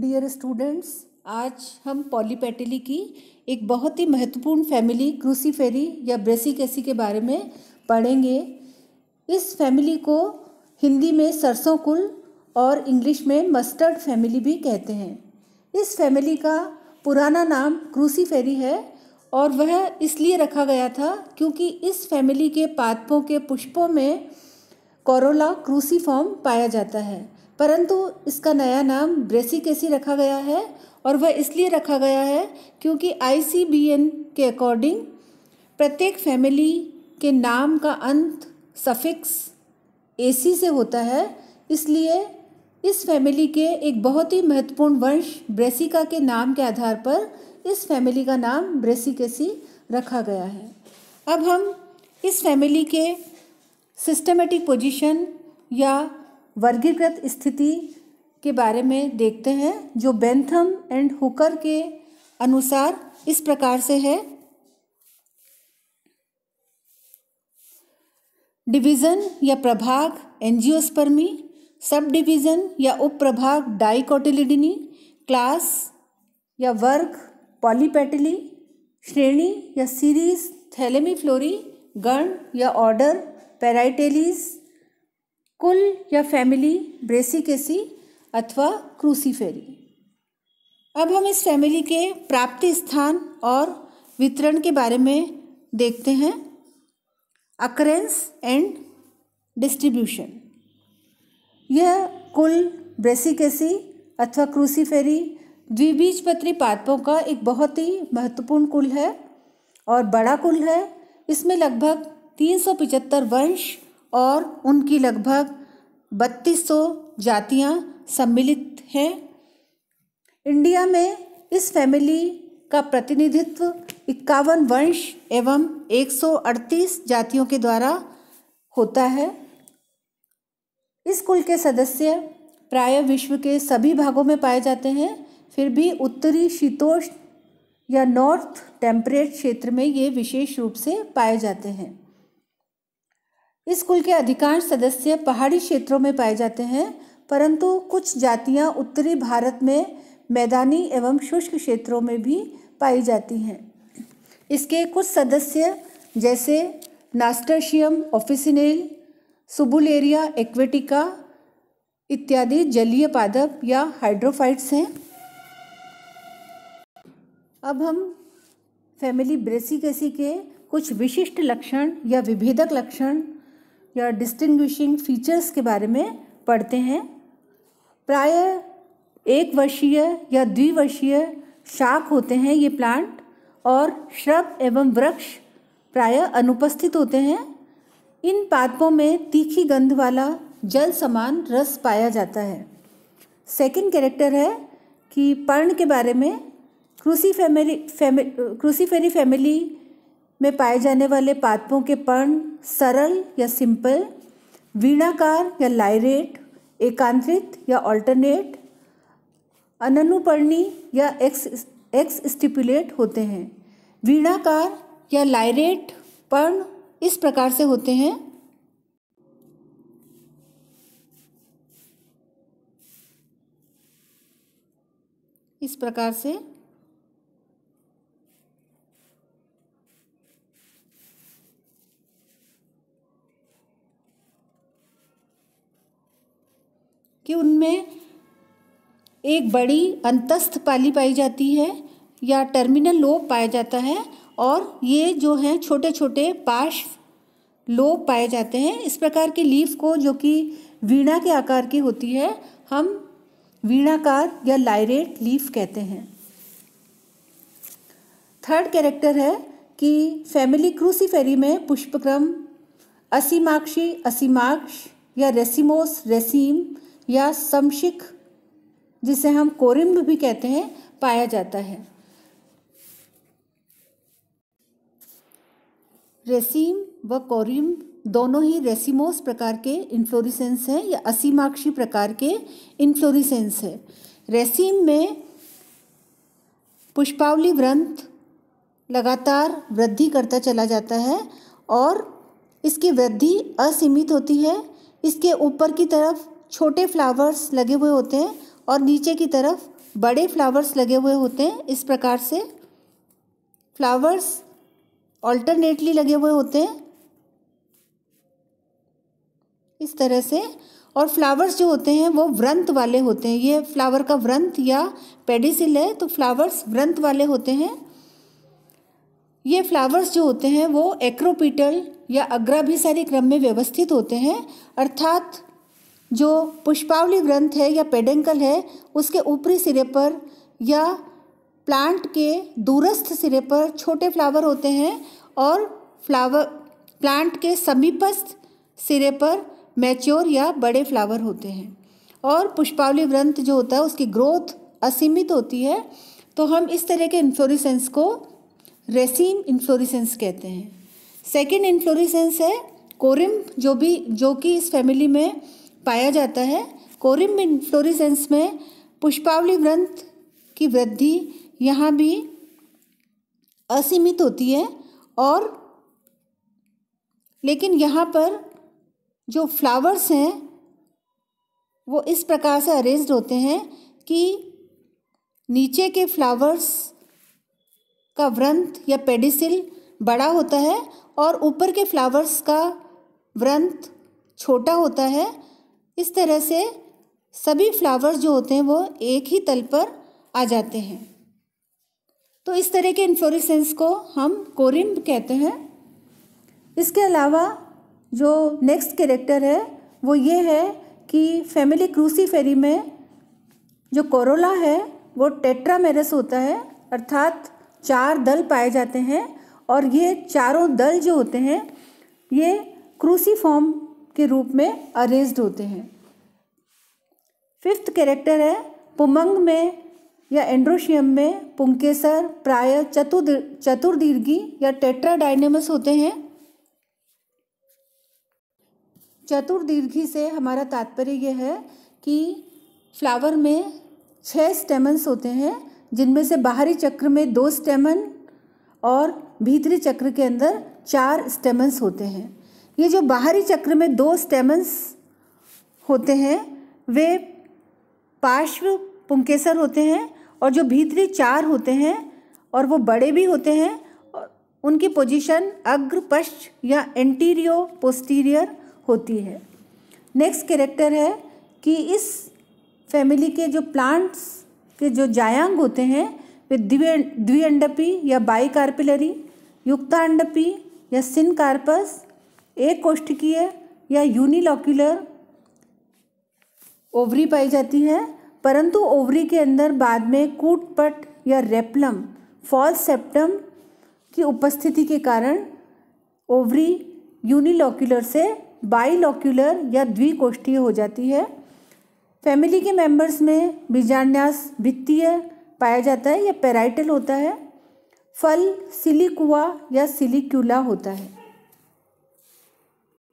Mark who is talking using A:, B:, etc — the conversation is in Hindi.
A: डियर स्टूडेंट्स आज हम पॉलीपेटिली की एक बहुत ही महत्वपूर्ण फैमिली क्रूसीफेरी या ब्रेसिकेसी के बारे में पढ़ेंगे इस फैमिली को हिंदी में सरसों कुल और इंग्लिश में मस्टर्ड फैमिली भी कहते हैं इस फैमिली का पुराना नाम क्रूसीफेरी है और वह इसलिए रखा गया था क्योंकि इस फैमिली के पादपों के पुष्पों में कोरोला क्रूसीफॉर्म पाया जाता है परंतु इसका नया नाम ब्रेसी केसी रखा गया है और वह इसलिए रखा गया है क्योंकि आई के अकॉर्डिंग प्रत्येक फैमिली के नाम का अंत सफिक्स एसी से होता है इसलिए इस फैमिली के एक बहुत ही महत्वपूर्ण वंश ब्रेसिका के नाम के आधार पर इस फैमिली का नाम ब्रेसिकेसी रखा गया है अब हम इस फैमिली के सिस्टमेटिक पोजीशन या वर्गीकृत स्थिति के बारे में देखते हैं जो बेंथम एंड हुकर के अनुसार इस प्रकार से है डिवीजन या प्रभाग एंजियोस्पर्मी सब डिवीजन या उप प्रभाग डाइकोटिलिडिनी क्लास या वर्ग पॉलीपैटिली श्रेणी या सीरीज थैलेमी फ्लोरी गण या ऑर्डर पैराइटेलीज़ कुल या फैमिली ब्रेसिकेसी अथवा क्रूसीफेरी अब हम इस फैमिली के प्राप्ति स्थान और वितरण के बारे में देखते हैं अक्रेंस एंड डिस्ट्रीब्यूशन यह कुल ब्रेसिकेसी अथवा क्रूसीफेरी द्विबीजपत्री पादपों का एक बहुत ही महत्वपूर्ण कुल है और बड़ा कुल है इसमें लगभग 375 वंश और उनकी लगभग 3200 जातियां सम्मिलित हैं इंडिया में इस फैमिली का प्रतिनिधित्व इक्यावन वंश एवं 138 जातियों के द्वारा होता है इस कुल के सदस्य प्राय विश्व के सभी भागों में पाए जाते हैं फिर भी उत्तरी शीतोष्ण या नॉर्थ टेम्परेट क्षेत्र में ये विशेष रूप से पाए जाते हैं इस कुल के अधिकांश सदस्य पहाड़ी क्षेत्रों में पाए जाते हैं परंतु कुछ जातियां उत्तरी भारत में मैदानी एवं शुष्क क्षेत्रों में भी पाई जाती हैं इसके कुछ सदस्य जैसे नास्टर्शियम ऑफिसिनेल सुबुलेरिया एक्वेटिका इत्यादि जलीय पादप या हाइड्रोफाइट्स हैं अब हम फैमिली ब्रेसिकेसी के कुछ विशिष्ट लक्षण या विभेदक लक्षण या डिस्टिंग्विशिंग फीचर्स के बारे में पढ़ते हैं प्राय एक वर्षीय या द्विवर्षीय शाक होते हैं ये प्लांट और श्रब एवं वृक्ष प्राय अनुपस्थित होते हैं इन पादपों में तीखी गंध वाला जल समान रस पाया जाता है सेकंड कैरेक्टर है कि पर्ण के बारे में फैमिली फैमिली क्रूसीफेरी फैमिली में पाए जाने वाले पादपों के पर्ण सरल या सिंपल वीणाकार या लाइरेट एकांतरित या ऑल्टरनेट अननुपर्णी या एक्स एक्स स्टिपुलेट होते हैं वीणाकार या लाइरेट पर्ण इस प्रकार से होते हैं इस प्रकार से कि उनमें एक बड़ी अंतस्थ पाली पाई जाती है या टर्मिनल लोब पाया जाता है और ये जो हैं छोटे छोटे पार्श लोब पाए जाते हैं इस प्रकार की लीफ को जो कि वीणा के आकार की होती है हम वीणाकार या लाइरेट लीफ कहते हैं थर्ड कैरेक्टर है कि फैमिली क्रूसीफेरी में पुष्पक्रम असीमाक्षी असीमाक्ष या रेसिमोस रेसीम या समशिक जिसे हम कोरिम्ब भी कहते हैं पाया जाता है रेसीम व कोरिम्ब दोनों ही रेसिमोस प्रकार के इन्फ्लोरिसेंस हैं या असीमाक्षी प्रकार के इन्फ्लोरिसेंस है रेसीम में पुष्पावली व्रंथ लगातार वृद्धि करता चला जाता है और इसकी वृद्धि असीमित होती है इसके ऊपर की तरफ छोटे फ्लावर्स लगे हुए होते हैं और नीचे की तरफ बड़े फ्लावर्स लगे हुए होते हैं इस प्रकार से फ्लावर्स ऑल्टरनेटली लगे हुए होते हैं इस तरह से और फ्लावर्स जो होते हैं वो व्रंत वाले होते हैं ये फ्लावर का व्रंत या पेडिसिल है तो फ्लावर्स व्रंत वाले होते हैं ये फ्लावर्स जो होते हैं वो एक्रोपिटल या अग्राभिसारी क्रम में व्यवस्थित होते हैं अर्थात जो पुष्पावली ग्रंथ है या पेडेंकल है उसके ऊपरी सिरे पर या प्लांट के दूरस्थ सिरे पर छोटे फ्लावर होते हैं और फ्लावर प्लांट के समीपस्थ सिरे पर मैच्योर या बड़े फ्लावर होते हैं और पुष्पावली व्रंथ जो होता है उसकी ग्रोथ असीमित होती है तो हम इस तरह के इन्फ्लोरिसेंस को रेसिम इन्फ्लोरिसेंस कहते हैं सेकेंड इन्फ्लोरिसेंस है कोरिम जो भी जो कि इस फैमिली में पाया जाता है कोरिम फ्लोरिसेंस में पुष्पावली व्रंत की वृद्धि यहाँ भी असीमित होती है और लेकिन यहाँ पर जो फ्लावर्स हैं वो इस प्रकार से अरेंज्ड होते हैं कि नीचे के फ्लावर्स का व्रंथ या पेडिसिल बड़ा होता है और ऊपर के फ्लावर्स का व्रंथ छोटा होता है इस तरह से सभी फ्लावर्स जो होते हैं वो एक ही तल पर आ जाते हैं तो इस तरह के इन्फ्लोरिसेंस को हम कोरिम्ब कहते हैं इसके अलावा जो नेक्स्ट कैरेक्टर है वो ये है कि फैमिली क्रूसीफेरी में जो कोरोला है वो टेट्रामेरस होता है अर्थात चार दल पाए जाते हैं और ये चारों दल जो होते हैं ये क्रूसीफॉर्म के रूप में अरेज्ड होते हैं फिफ्थ कैरेक्टर है पुमंग में या एंड्रोशियम में पुंकेसर प्राय चतुर्दीर्घी या टेट्राडाइनेमस होते हैं चतुर्दीर्घी से हमारा तात्पर्य यह है कि फ्लावर में छः स्टेमन्स होते हैं जिनमें से बाहरी चक्र में दो स्टेमन और भीतरी चक्र के अंदर चार स्टेमन्स होते हैं ये जो बाहरी चक्र में दो स्टेमन्स होते हैं वे पार्श्व पुंकेसर होते हैं और जो भीतरी चार होते हैं और वो बड़े भी होते हैं उनकी पोजीशन अग्र पश्च या एंटीरियो पोस्टीरियर होती है नेक्स्ट कैरेक्टर है कि इस फैमिली के जो प्लांट्स के जो जायांग होते हैं वे द्विअंडपी या बाई कार्पिलरी युक्तांडपी या सिनकार्पस एक कोष्ठकीय या यूनिलॉक्यूलर ओवरी पाई जाती है परंतु ओवरी के अंदर बाद में कूटपट या रेपलम फॉल्स सेप्टम की उपस्थिति के कारण ओवरी यूनिलॉक्यूलर से बाईलॉक्यूलर या द्विकोष्ठीय हो जाती है फैमिली के मेंबर्स में बीजान्यास वित्तीय पाया जाता है या पेराइटल होता है फल सिलिकुआ या सिलिक्यूला होता है